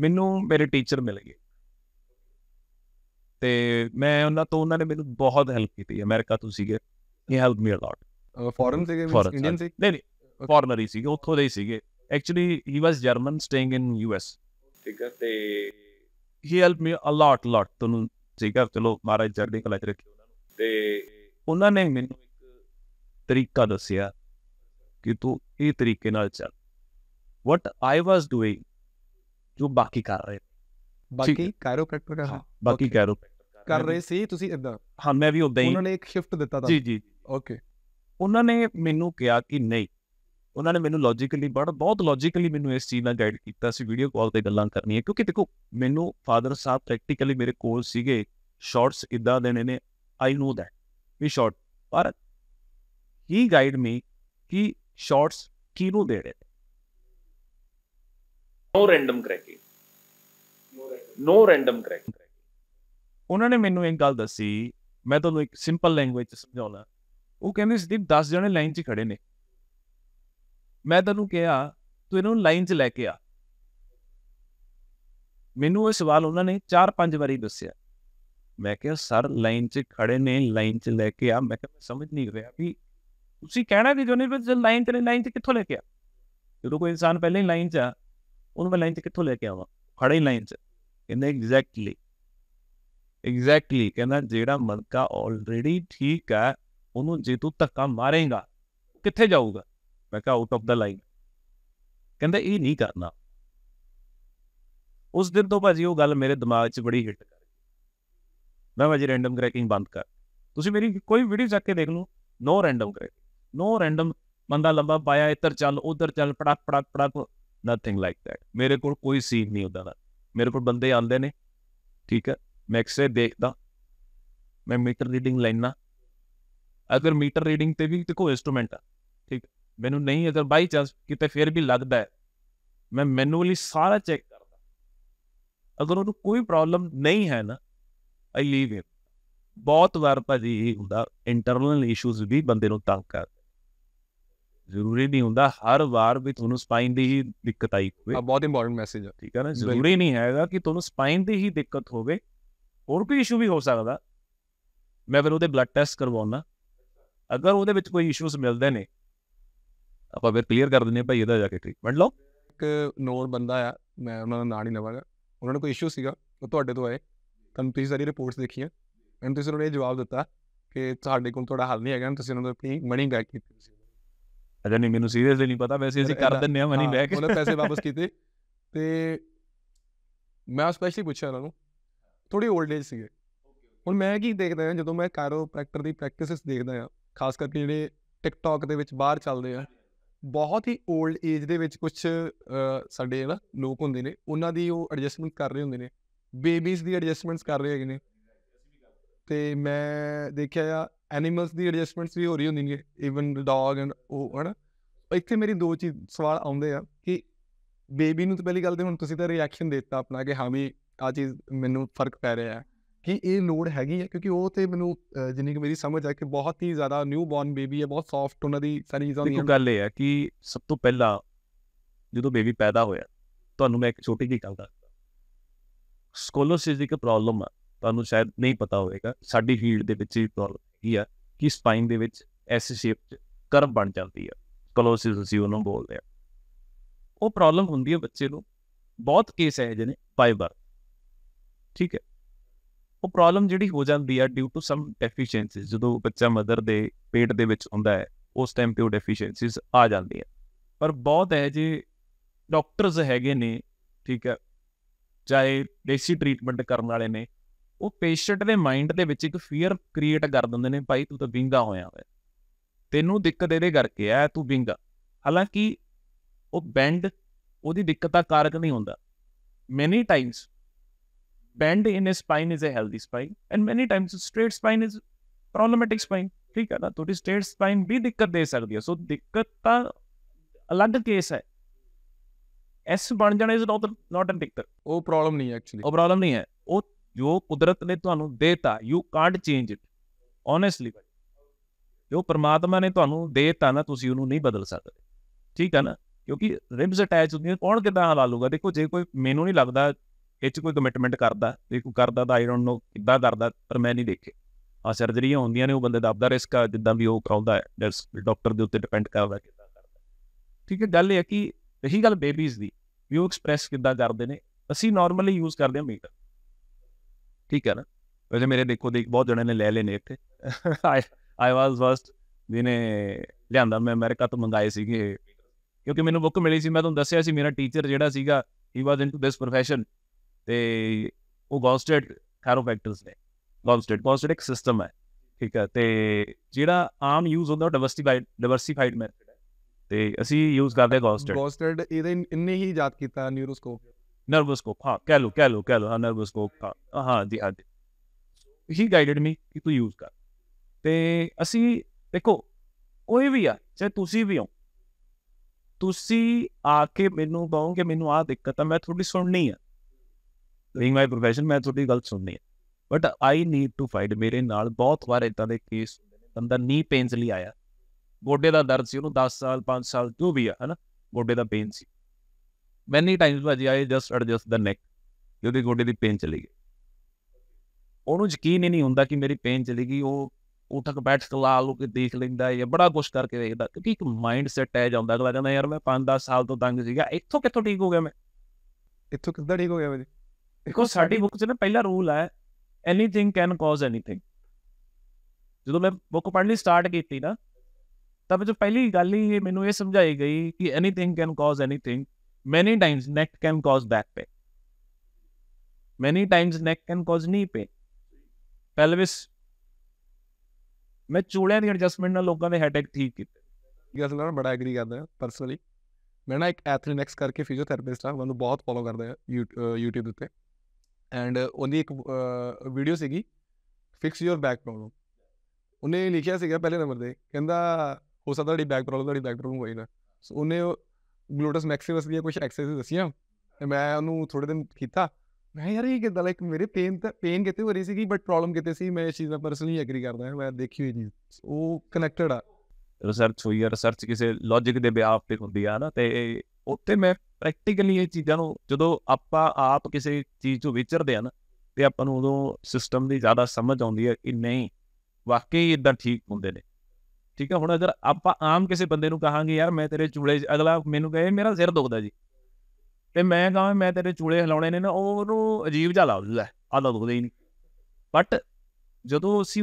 ਮੈਨੂੰ ਮੇਰੇ ਟੀਚਰ ਮਿਲ ਗਏ ਤੇ ਮੈਂ ਉਹਨਾਂ ਤੋਂ ਉਹਨਾਂ ਨੇ ਮੈਨੂੰ ਬਹੁਤ ਹੈਲਪ ਕੀਤੀ ਅਮਰੀਕਾ ਤੋਂ ਸੀਗੇ ਇਹ help me a lot foreign ਸੀਗੇ ਇੰਡੀਅਨ ਸੀ ਨਹੀਂ ਨਹੀਂ ਫੋਰਨਰ ਹੀ ਸੀਗੇ ਉੱਥੋਂ ਦੇ ਹੀ ਸੀਗੇ actually he was German staying in U S ਠੀਕ ਹੈ ਤੇ ਹੀ ਹੈਲਪ ਮੀ ਅ ਲੋਟ ਲੋਟ ਤੁਹਾਨੂੰ ਠੀਕ ਹੈ ਚਲੋ ਮਹਾਰਾਜ ਜਰਦੀ ਕਲਾ ਰੱਖੀ ਉਹਨਾਂ ਨੂੰ ਤੇ ਉਹਨਾਂ ਨੇ ਮੈਨੂੰ ਇੱਕ ਤਰੀਕਾ ਦੱਸਿਆ ਕਿ ਤੂੰ ਇਹ ਤਰੀਕੇ ਨਾਲ ਚੱਲ ਵਾਟ ਆਈ ਵਾਸ ਡੂਇੰਗ ਜੋ ਬਾਕੀ ਕਰ ਰਹੇ ਬਾਕੀ ਕਾਇਰੋਪ੍ਰੈਕਟਰ ਕਰ ਬਾਕੀ ਕਾਇਰੋਪ੍ਰੈਕਟਰ ਕਰ ਰਹੇ ਸੀ ਤੁਸੀਂ ਇਦਾਂ ਹਾਂ ਮੈਂ ਵੀ ਉਦਾਂ ਹੀ ਉਹਨਾਂ ਨੇ ਇੱਕ ਸ਼ਿਫਟ ਦਿੱਤਾ ਤਾਂ ਜੀ ਜੀ ਓਕੇ ਉਹਨਾਂ ਨੇ ਮੈਨੂੰ ਕਿਹਾ ਕਿ ਨਹੀਂ ਉਹਨਾਂ ਨੇ ਮੈਨੂੰ ਲੌਜੀਕਲੀ ਬੜਾ ਬਹੁਤ ਲੌਜੀਕਲੀ ਮੈਨੂੰ ਇਸ ਚੀਜ਼ ਨਾਲ ਗਾਈਡ ਕੀਤਾ ਸੀ ਵੀਡੀਓ ਕਾਲ ਤੇ ਗੱਲਾਂ ਕਰਨੀਆਂ ਕਿਉਂਕਿ ਦੇਖੋ ਮੈਨੂੰ ਫਾਦਰ ਸਾਹਿਬ ਪ੍ਰੈਕਟੀਕਲੀ ਮੇਰੇ ਕੋਲ ਸੀਗੇ ਸ਼ਾਰਟਸ ਇਦਾਂ ਦੇਣੇ ਨੇ ਆਈ ਨੋ ਦੈਟ ਵੀ ਸ਼ਾਰਟ ਪਰ ਹੀ ਗਾਈਡ ਮੀ ਕਿ ਸ਼ਾਰਟਸ ਕਿਹਨੂੰ ਦੇਣੇ no random cracking no random cracking ਉਹਨਾਂ ਨੇ ਮੈਨੂੰ ਇੱਕ ਗੱਲ ਦੱਸੀ ਮੈਂ ਤੁਹਾਨੂੰ ਇੱਕ ਸਿੰਪਲ ਲੈਂਗੁਏਜ ਚ ਸਮਝਾਉਣਾ ਉਹ ਕਹਿੰਦੇ ਸਿੱਧੀ 10 ਜਣੇ ਲਾਈਨ 'ਚ ਖੜੇ ਨੇ ਮੈਂ ਤੁਹਾਨੂੰ ਕਿਹਾ ਤੂੰ ਇਹਨਾਂ ਨੂੰ ਲਾਈਨ 'ਚ ਲੈ ਕੇ ਆ ਮੈਨੂੰ ਇਹ ਸਵਾਲ ਉਹਨਾਂ ਨੇ 4-5 ਵਾਰੀ ਦੱਸਿਆ ਮੈਂ ਕਿਹਾ ਸਰ ਲਾਈਨ 'ਚ ਖੜੇ ਨੇ ਲਾਈਨ 'ਚ ਲੈ ਕੇ ਆ ਮੈਂ ਕਿਹਾ ਮੈਂ ਸਮਝ ਨਹੀਂ ਰਿਹਾ ਵੀ ਤੁਸੀਂ ਕਹਿਣਾ ਕਿ ਜੋਨੀ ਵਿੱਚ ਲਾਈਨ ਤੇ ਲਾਈਨ 'ਚ ਕਿੱਥੋਂ ਲੈ ਕੇ ਆ ਜਦੋਂ ਕੋਈ ਇਨਸਾਨ ਪਹਿਲੇ ਹੀ ਲਾਈਨ 'ਚ ਆ ਉਹਨੂੰ ਮੈਂ ਲਾਈਨ ਤੇ ਕਿੱਥੋਂ ਲੈ ਕੇ ਆਵਾਂ ਖੜੇ ਹੀ ਲਾਈਨ 'ਚ ਕਹਿੰਦਾ ਐਗਜ਼ੈਕਟਲੀ ਐਗਜ਼ੈਕਟਲੀ ਕਹਿੰਦਾ ਜਿਹੜਾ ਮਨਕਾ ਆਲਰੇਡੀ ਠੀਕ ਹੈ ਉਹਨੂੰ ਜੇ ਤੂੰ ਧੱਕਾ ਮਾਰੇਗਾ ਕਿੱਥੇ ਜਾਊਗਾ ਮੈਂ ਕਿਹਾ ਆਊਟ ਆਫ ਦਾ ਲਾਈਨ ਕਹਿੰਦਾ ਇਹ ਨਹੀਂ ਕਰਨਾ ਉਸ ਦਿਨ ਤੋਂ ਭਾਜੀ ਉਹ ਗੱਲ ਮੇਰੇ ਦਿਮਾਗ 'ਚ ਬੜੀ ਹਿੱਟ ਕਰ ਮੈਂ ਭਾਜੀ ਰੈਂਡਮ ਕ੍ਰੈਕਿੰਗ ਬੰਦ ਕਰ ਤੁਸੀਂ ਮੇਰੀ ਕੋਈ ਵੀਡੀਓ ਚੱਕ ਕੇ ਦੇਖ ਲਓ no random cracking no random ਬੰਦਾ ਲੰਬਾ ਪਾਇਆ ਇੱਧਰ ਚੱਲ ਉਧਰ ਚੱਲ ਪੜਾਕ ਪੜਾਕ ਪੜਾਕ ਨਾਥਿੰਗ ਲਾਈਕ ਥੈਟ ਮੇਰੇ ਕੋਲ ਕੋਈ ਸੀਨ ਨਹੀਂ ਉਦਾਂ ਦਾ ਮੇਰੇ ਕੋਲ ਬੰਦੇ ਆਉਂਦੇ ਨੇ ਠੀਕ ਹੈ ਮੈਂ ਐਕਸਰੇ ਦੇਖਦਾ ਮੈਂ ਮੀਟਰ ਰੀਡਿੰਗ ਲੈਣਾ ਅਗਰ ਮੀਟਰ ਰੀਡਿੰਗ ਤੇ ਵੀ ਦੇਖੋ ਇਨਸਟਰੂਮੈਂਟ ਆ ਠੀਕ ਮੈਨੂੰ ਨਹੀਂ ਅਗਰ ਬਾਈ ਚਾਂਸ ਕਿਤੇ ਫੇਰ ਵੀ ਲੱਗਦਾ ਹੈ ਮੈਂ ਮੈਨੂਅਲੀ ਸਾਰਾ ਚੈੱਕ ਕਰਦਾ ਅਗਰ ਉਹਨੂੰ ਕੋਈ ਪ੍ਰੋਬਲਮ ਨਹੀਂ ਹੈ ਨਾ ਆਈ ਲੀਵ ਇਟ ਬਹੁਤ ਵਾਰ ਭਾਜੀ ਹੁੰਦਾ ਇੰਟਰਨਲ ਇਸ਼ੂਜ਼ ਵੀ ਬੰਦੇ ਨੂੰ ਤੰਗ ਕਰਦੇ ਜ਼ਰੂਰੀ ਨਹੀਂ ਹੁੰਦਾ ਹਰ ਵਾਰ ਵੀ ਤੁਹਾਨੂੰ ਸਪਾਈਨ ਦੀ ਹੀ ਦਿੱਕਤ ਆਈ ਹੋਵੇ ਆ ਬਹੁਤ ਇੰਪੋਰਟੈਂਟ ਮੈਸੇਜ ਹੈ ਠੀਕ ਹੈ ਨਾ ਜ਼ਰੂਰੀ ਨਹੀਂ ਹੈਗਾ ਕਿ ਤੁਹਾਨੂੰ ਸਪਾਈਨ ਦੀ ਹੀ ਦਿੱਕਤ ਹੋਵੇ ਹੋਰ ਕੋਈ ਇਸ਼ੂ ਵੀ ਹੋ ਸਕਦਾ ਮੈਂ ਫਿਰ ਉਹਦੇ ਬਲੱਡ ਟੈਸਟ ਕਰਵਾਉਣਾ ਅਗਰ ਉਹਦੇ ਵਿੱਚ ਕੋਈ ਇਸ਼ੂਸ ਮਿਲਦੇ ਨੇ ਆਪਾਂ ਫਿਰ ਕਲੀਅਰ ਕਰ ਦਿੰਨੇ ਭਾਈ ਇਹਦਾ ਜਾ ਕੇ ਟ੍ਰੀਟਮੈਂਟ ਲਓ ਇੱਕ ਨੋਰ ਬੰਦਾ ਆ ਮੈਂ ਉਹਨਾਂ ਦਾ ਨਾਂ ਨਹੀਂ ਲਵਾਂਗਾ ਉਹਨਾਂ ਨੂੰ ਕੋਈ ਇਸ਼ੂ ਸੀਗਾ ਉਹ ਤੁਹਾਡੇ ਤੋਂ ਆਏ ਤੁਹਾਨੂੰ ਤੁਸੀਂ ਸਾਰੀ ਰਿਪੋਰਟਸ ਦੇਖੀਆਂ ਐਂਡ ਤੁਸੀਂ ਉਹਨਾਂ ਨੇ ਜਵਾਬ ਦਿੱਤਾ ਕਿ ਸਾਡੇ ਕੋਲ ਤੁਹਾਡਾ ਹੱਲ ਨਹੀਂ ਹੈਗਾ ਤੁਸੀਂ ਉਹਨਾਂ ਨੂੰ ਆਪਣੀ ਮਨੀ ਬੈਕ ਕੀਤੀ ਸੀ ਅਜਾ ਨਹੀਂ ਮੈਨੂੰ ਸੀਰੀਅਸਲੀ ਨਹੀਂ ਪਤਾ ਵੈਸੇ ਅਸੀਂ ਕਰ ਦਿੰਨੇ ਆ ਮਨੀ ਬੈਕ ਉਹਨੇ ਪੈਸੇ ਵਾਪਸ ਕੀਤੇ ਤੇ ਮੈਂ ਸਪੈਸ਼ਲੀ ਪੁੱਛਿਆ ਉਹਨਾਂ ਨੂੰ ਥੋੜੀ 올ਡ ਏਜ ਸੀਗੇ ਹੁਣ ਮੈਂ ਕੀ ਦੇਖਦਾ ਹਾਂ ਜਦੋਂ ਮੈਂ ਕਾਇਰੋਪ੍ਰੈਕਟਰ ਦੀ ਪ੍ਰੈਕਟਿਸਸ ਦੇਖਦਾ ਹਾਂ ਖਾਸ ਕਰਕੇ ਜਿਹੜੇ ਟਿਕਟੌਕ ਦੇ ਵਿੱਚ ਬਾਹਰ ਚੱਲਦੇ ਆ ਬਹੁਤ ਹੀ 올ਡ ਏਜ ਦੇ ਵਿੱਚ ਕੁਝ ਸਾਡੇ ਨਾ ਲੋਕ ਹੁੰਦੇ ਨੇ ਉਹਨਾਂ ਦੀ ਉਹ ਐਡਜਸਟਮੈਂਟ ਕਰ ਰਹੇ ਹੁੰਦੇ ਨੇ ਬੇਬੀਜ਼ ਦੀ ਐਡਜਸਟਮੈਂਟਸ ਕਰ ਰਹੇ ਹੈਗੇ ਨੇ ਤੇ ਮੈਂ ਦੇਖਿਆ ਆ ਐਨੀਮਲਸ ਦੀ ਐਡਜਸਟਮੈਂਟਸ ਵੀ ਹੋ ਰਹੀ ਹੁੰਦੀ ਨੇ ਇਵਨ ਡੌਗ ਐਂਡ ਉਹ ਹਨਾ ਇੱਥੇ ਮੇਰੀ ਦੋ ਚੀਜ਼ ਸਵਾਲ ਆਉਂਦੇ ਆ ਕਿ ਬੇਬੀ ਨੂੰ ਤਾਂ ਪਹਿਲੀ ਗੱਲ ਤੇ ਹੁਣ ਤੁਸੀਂ ਤਾਂ ਰਿਐਕਸ਼ਨ ਦਿੱਤਾ ਆਪਣਾ ਕਿ ਹਾਂ ਵੀ ਆ ਚੀਜ਼ ਮੈਨੂੰ ਫਰਕ ਪੈ ਰਿਹਾ ਹੈ ਕਿ ਇਹ ਲੋੜ ਹੈਗੀ ਹੈ ਕਿਉਂਕਿ ਉਹ ਤੇ ਮੈਨੂੰ ਜਿੰਨੀ ਕਿ ਮੇਰੀ ਸਮਝ ਆ ਕਿ ਬਹੁਤ ਹੀ ਜ਼ਿਆਦਾ ਨਿਊ ਬੌਰਨ ਬੇਬੀ ਹੈ ਬਹੁਤ ਸੌਫਟ ਉਹਨਾਂ ਦੀ ਸਾਰੀ ਚੀਜ਼ਾਂ ਦੀ ਗੱਲ ਇਹ ਹੈ ਕਿ ਸਭ ਤੋਂ ਪਹਿਲਾਂ ਜਦੋਂ ਬੇਬੀ ਪੈਦਾ ਹੋਇਆ ਤੁਹਾਨੂੰ ਮੈਂ ਇੱਕ ਛੋਟੀ ਜਿਹੀ ਗੱਲ ਦੱਸਦਾ ਸਕੋਲੋਸਿਸ ਦੀ ਇੱਕ ਪ੍ਰੋਬਲਮ ਆ ਤੁਹਾਨੂੰ ਸ਼ਾਇਦ ਨਹੀਂ ਪਤਾ ਹੋਵੇਗਾ ਸਾਡੀ ਫੀਲਡ ਦੇ ਵਿੱਚ ਇਹ ਪ੍ਰੋਬਲਮ ਕੀ ਆ ਕਿ ਸਪਾਈਨ ਦੇ ਵਿੱਚ ਐਸ ਸ਼ੇਪ 'ਚ ਕਰਵ ਬਣ ਜਾਂਦੀ ਆ ਕਲੋਸਿਸ ਅਸੀਂ ਉਹਨੂੰ ਬੋਲਦੇ ਆ ਉਹ ਪ੍ਰੋਬਲਮ ਹੁੰਦੀ ਹੈ ਬੱਚੇ ਨੂੰ ਬਹੁਤ ਕੇਸ ਹੈ ਜਿਹਨੇ ਫਾਈਬਰ ਠੀਕ ਹੈ ਉਹ ਪ੍ਰੋਬਲਮ ਜਿਹੜੀ ਹੋ ਜਾਂਦੀ ਆ ਡਿਊ ਟੂ ਸਮ ਡੈਫੀਸ਼ੀਐਂਸੀਜ਼ ਜਦੋਂ ਬੱਚਾ ਮਦਰ ਦੇ ਪੇਟ ਦੇ ਵਿੱਚ ਹੁੰਦਾ ਹੈ ਉਸ ਟਾਈਮ ਤੇ ਉਹ ਡੈਫੀਸ਼ੀਐਂਸੀਜ਼ ਆ ਜਾਂਦੀਆਂ ਪਰ ਬਹੁਤ ਹੈ ਜੇ ਡਾਕਟਰਸ ਹੈਗੇ ਨੇ ਠੀਕ ਹੈ ਚਾਹੇ ਦੇਸੀ ਟ੍ਰੀਟਮੈਂਟ ਕਰਨ ਵਾਲੇ ਨੇ ਉਹ ਪੇਸ਼ੈਂਟ ਦੇ ਮਾਈਂਡ ਦੇ ਵਿੱਚ ਇੱਕ ਫੀਅਰ ਕ੍ਰੀਏਟ ਕਰ ਦਿੰਦੇ ਨੇ ਭਾਈ ਤੂੰ ਤਾਂ ਵਿੰਗਾ ਹੋਇਆ ਵੇ ਤੈਨੂੰ ਦਿੱਕਤ ਇਹਦੇ ਕਰਕੇ ਆ ਤੂੰ ਵਿੰਗਾ ਹਾਲਾਂਕਿ ਉਹ ਬੈਂਡ ਉਹਦੀ ਦਿੱਕਤ ਦਾ ਕਾਰਕ ਨਹੀਂ ਹੁੰਦਾ many times bend in a spine is a healthy spine and many times straight spine is problematic spine ਠੀਕ ਹੈ ਨਾ ਤੁਹਾਡੀ ਸਟ੍ਰੇਟ ਸਪਾਈਨ ਵੀ ਦਿੱਕਤ ਦੇ ਸਕਦੀ ਹੈ ਸੋ ਦਿੱਕਤ ਤਾਂ ਅਲੱਗ ਕੇਸ ਹੈ ਐਸ ਬਣ ਜਾਣਾ ਇਜ਼ ਨਾਟ ਨਾਟ ਅ ਦਿੱਕਤ ਉਹ ਪ੍ਰੋਬਲਮ ਨਹੀਂ ਐਕਚੁਅਲੀ ਉਹ ਪ੍ਰੋਬਲਮ ਨਹੀਂ ਹੈ ਉਹ ਜੋ ਕੁਦਰਤ ਨੇ ਤੁਹਾਨੂੰ ਦੇਤਾ you can't change it honestly ਭਾਈ ਜੋ ਪ੍ਰਮਾਤਮਾ ਨੇ ਤੁਹਾਨੂੰ ਦੇਤਾ ਨਾ ਤੁਸੀਂ ਉਹਨੂੰ ਨਹੀਂ ਬਦਲ ਸਕਦੇ ਠੀਕ ਹੈ ਨਾ ਕਿਉਂਕਿ ਰਿਬਸ ਅਟੈਚ ਹੁੰਦੀਆਂ ਕੌਣ ਕਿਦਾਂ ਹਲਾ ਲੂਗਾ ਦੇਖੋ ਜੇ ਕੋਈ ਮੈਨੂੰ ਨਹੀਂ ਲੱਗਦਾ ਇਹ ਚ ਕੋਈ ਕਮਿਟਮੈਂਟ ਕਰਦਾ ਜੇ ਕੋਈ ਕਰਦਾ ਤਾਂ ਆਈ ਡੋਨਟ ਨੋ ਕਿੱਦਾਂ ਕਰਦਾ ਪਰ ਮੈਂ ਨਹੀਂ ਦੇਖੇ ਆ ਸਰਜਰੀਆਂ ਹੁੰਦੀਆਂ ਨੇ ਉਹ ਬੰਦੇ ਦਾ ਆਪਦਾ ਰਿਸਕ ਆ ਜਿੱਦਾਂ ਵੀ ਉਹ ਕਰਾਉਂਦਾ ਹੈ ਦੈਟਸ ਡਾਕਟਰ ਦੇ ਉੱਤੇ ਡਿਪੈਂਡ ਕਰਦਾ ਕਿੱਦਾਂ ਕਰਦਾ ਠੀਕ ਹੈ ਗੱਲ ਇਹ ਹੈ ਕਿ ਇਹੀ ਗੱਲ ਬੇਬੀਜ਼ ਦੀ ਵੀ ਉਹ ਐਕਸਪ੍ਰੈਸ ਕਿੱਦਾਂ ਕਰਦੇ ਨੇ ਅਸੀਂ ਨਾਰਮਲੀ ਯੂਜ਼ ਕਰਦੇ ਹਾਂ ਮੀਟਰ ਠੀਕ ਹੈ ਨਾ ਵੈਸੇ ਮੇਰੇ ਦੇਖੋ ਦੇਖ ਬਹੁਤ ਜਣੇ ਨੇ ਲੈ ਲੈਨੇ ਇੱਥੇ ਆਈ ਵਾਸ ਫਸਟ ਜਿਹਨੇ ਲਿਆਂਦਾ ਮੈਂ ਅਮਰੀਕਾ ਤੋਂ ਮੰਗਾਏ ਸੀਗੇ ਕਿਉਂਕਿ ਮੈਨੂੰ ਬੁੱਕ ਮਿਲੀ ਸੀ ਮੈਂ ਤੁਹਾਨੂੰ ਦੱਸਿਆ ਸੀ ਮੇਰਾ ਟੀਚਰ ਜਿਹੜਾ ਸੀਗਾ ਹੀ ਵਾਸ ਇਨਟੂ ਦਿਸ profession ਤੇ ਉਹ ਗੌਸਟਡ ਕੈਰੋਫੈਕਟਰਸ ਨੇ ਗੌਸਟਡ ਗੌਸਟਡ ਇੱਕ ਸਿਸਟਮ ਹੈ ਠੀਕ ਹੈ ਤੇ ਜਿਹੜਾ ਆਮ ਯੂਜ਼ ਹੁੰਦਾ ਡਾਈਵਰਸਿਫਾਈਡ ਡਾਈਵਰਸਿਫਾਈਡ ਮੈਥਡ ਹੈ ਤੇ ਅਸੀਂ ਯੂਜ਼ ਕਰਦੇ ਗੌਸਟਡ ਗੌਸਟਡ ਇਹਦੇ ਇੰਨੇ ਹੀ ਯਾਦ ਕੀਤਾ ਨਿਊਰੋਸਕੋਪ ਨਰਵਸ नर्वस्कोप हाँ कह लो कह लो कह लो हाँ नर्वस्कोप हाँ ਹਾਂ ਜੀ ਹਾਂ ਜੀ ਹੀ ਗਾਈਡਡ ਮੀ ਕਿ ਤੂੰ ਯੂਜ਼ ਕਰ ਤੇ ਅਸੀਂ ਦੇਖੋ ਕੋਈ ਵੀ ਆ ਚਾਹੇ ਤੁਸੀਂ ਵੀ ਹੋ ਤੁਸੀਂ ਆ ਕੇ ਮੈਨੂੰ ਕਹੋ ਕਿ ਮੈਨੂੰ ਆ ਦਿੱਕਤ ਆ ਮੈਂ ਤੁਹਾਡੀ ਸੁਣਨੀ ਆ ਡੂਇੰਗ ਮਾਈ ਪ੍ਰੋਫੈਸ਼ਨ ਮੈਂ ਤੁਹਾਡੀ ਗੱਲ ਸੁਣਨੀ ਆ but I need to fight ਮੇਰੇ ਨਾਲ ਬਹੁਤ ਵਾਰ ਇਦਾਂ ਦੇ ਕੇਸ ਬੰਦਾ ਨੀ ਪੇਨਸ ਲਈ ਆਇਆ ਗੋਡੇ ਦਾ ਦਰਦ ਸੀ ਉਹਨੂੰ 10 ਸਾਲ 5 ਸਾਲ ਜੋ ਵੀ ਆ ਹਨਾ ਗੋਡੇ ਦਾ ਪੇਨ ਸੀ ਮੈਨੀ ਟਾਈਮਸ ਭਾਜੀ I just adjust the neck ਉਹਦੀ ਗੋਡੇ ਦੀ ਪੇਨ ਚਲੀ ਗਈ ਉਹਨੂੰ ਯਕੀਨ ਹੀ ਨਹੀਂ ਹੁੰਦਾ ਕਿ ਮੇਰੀ ਪੇਨ ਚਲੀ ਗਈ ਉਹ ਉਠਕ ਬੈਠ ਕੇ ਲਾ ਲੋ ਕਿ ਦੇਖ ਲੈਂਦਾ ਹੈ ਜਾਂ ਬੜਾ ਕੁਝ ਕਰਕੇ ਦੇਖਦਾ ਕਿਉਂਕਿ ਇੱਕ ਮਾਈਂਡ ਸੈਟ ਹੈ ਜਾਂਦਾ ਅਗਲਾ ਕਹਿੰਦਾ ਯਾਰ ਮੈਂ 5-10 ਸਾਲ ਤੋਂ ਤੰਗ ਸੀਗਾ ਇੱਥੋਂ ਕਿੱਥੋਂ ਠੀਕ ਹੋ ਗਿਆ ਮੈਂ ਇੱਥੋਂ ਕਿੱਦਾਂ ਠੀਕ ਹੋ ਗਿਆ ਮੈਂ ਦੇਖੋ ਸਾਡੀ ਬੁੱਕ 'ਚ ਨਾ ਪਹਿਲਾ ਰੂਲ ਹੈ ਐਨੀਥਿੰਗ ਕੈਨ ਕਾਜ਼ ਐਨੀਥਿੰਗ ਜਦੋਂ ਮੈਂ ਬੁੱਕ ਪੜ੍ਹਨੀ ਸਟਾਰਟ ਕੀਤੀ ਨਾ ਤਾਂ ਮੈਨੂੰ ਪਹਿਲੀ ਗੱਲ ਹੀ ਮੈਨੂੰ ਇਹ ਸਮਝਾਈ ਗਈ ਕਿ anything can cause anything Many times neck can cause back pain. Many times neck can cause knee pain. Pelvis. ਮੈਂ ਚੂੜਿਆਂ ਦੀ ਐਡਜਸਟਮੈਂਟ ਨਾਲ ਲੋਕਾਂ ਦੇ ਹੈਡੇਕ ਠੀਕ ਕੀਤੇ ਅਸਲ ਨਾਲ ਬੜਾ ਐਗਰੀ ਕਰਦਾ ਹਾਂ ਪਰਸਨਲੀ ਮੈਂ ਨਾ ਇੱਕ ਐਥਲੈਟਿਕਸ ਕਰਕੇ ਫਿਜ਼ੀਓਥੈਰੇਪਿਸਟ ਆ ਮੈਨੂੰ ਬਹੁਤ ਫੋਲੋ ਕਰਦਾ ਹਾਂ YouTube ਉੱਤੇ ਐਂਡ ਉਹਦੀ ਇੱਕ ਵੀਡੀਓ ਸੀਗੀ ਫਿਕਸ ਯੋਰ ਬੈਕ ਪ੍ਰੋਬਲਮ ਉਹਨੇ ਲਿਖਿਆ ਸੀਗਾ ਪਹਿਲੇ ਨੰਬਰ ਤੇ ਕਹਿੰਦਾ ਹੋ ਸਕਦਾ ਤੁਹਾਡੀ ਬੈਕ ਪ੍ਰੋਬਲਮ ਤੁਹਾਡੀ ਬੈਕ ਪ੍ਰੋਬਲਮ ਹੋਈ ਨਾ ਸੋ ਉਹਨੇ ਗਲੂਟਸ ਮੈਕਸਿਮਸ ਦੀਆਂ ਕੁਝ ਐਕਸਰਸਾਈਜ਼ ਦੱਸੀਆਂ ਤੇ ਮੈਂ ਉਹਨੂੰ ਥੋੜੇ ਦਿਨ ਕੀਤਾ ਮੈਂ ਯਾਰ ਇਹ ਕਿਦਾਂ ਲਾਈਕ ਮੇਰੇ ਪੇਨ ਤਾਂ ਪੇਨ ਕਿਤੇ ਹੋ ਰਹੀ ਸੀਗੀ ਬਟ ਪ੍ਰੋਬਲਮ ਕਿਤੇ ਸੀ ਮੈਂ ਇਸ ਚੀਜ਼ ਨਾਲ ਪਰਸਨਲੀ ਐਗਰੀ ਕਰਦਾ ਹਾਂ ਮੈਂ ਦੇਖੀ ਹੋਈ ਨਹੀਂ ਉਹ ਕਨੈਕਟਡ ਆ ਰਿਸਰਚ ਹੋਈ ਆ ਰਿਸਰਚ ਕਿਸੇ ਲੌਜੀਕ ਦੇ ਬਿਆਪ ਤੇ ਹੁੰਦੀ ਆ ਨਾ ਤੇ ਉੱਤੇ ਮੈਂ ਪ੍ਰੈਕਟੀਕਲੀ ਇਹ ਚੀਜ਼ਾਂ ਨੂੰ ਜਦੋਂ ਆਪਾਂ ਆਪ ਕਿਸੇ ਚੀਜ਼ ਤੋਂ ਵਿਚਰਦੇ ਆ ਨਾ ਤੇ ਆਪਾਂ ਨੂੰ ਉਦੋਂ ਸਿਸਟਮ ਦੀ ਜ਼ਿਆਦਾ ਸਮਝ ਆਉਂਦੀ ਹੈ ਕਿ ਨਹੀਂ ਵਾਕਈ ਇਦਾਂ ਠੀਕ ਹੁੰਦੇ ਨੇ ਠੀਕ ਹੈ ਹੁਣ ਅਗਰ ਆਪਾਂ ਆਮ ਕਿਸੇ ਬੰਦੇ ਨੂੰ ਕਹਾਂਗੇ ਯਾਰ ਮੈਂ ਤੇਰੇ ਚੂਲੇ ਅਗਲਾ ਮੈਨੂੰ ਕਹੇ ਮੇਰਾ ਸਿਰ ਦੁਖਦਾ ਜੀ ਤੇ ਮੈਂ ਕਹਾਂ ਮੈਂ ਤੇਰੇ ਚੂਲੇ ਹਿਲਾਉਣੇ ਨੇ ਨਾ ਉਹਨੂੰ ਅਜੀਬ ਜਿਹਾ ਲੱਗਦਾ ਆਦਾ ਦੁਖਦੇ ਹੀ ਨਹੀਂ ਬਟ ਜਦੋਂ ਅਸੀਂ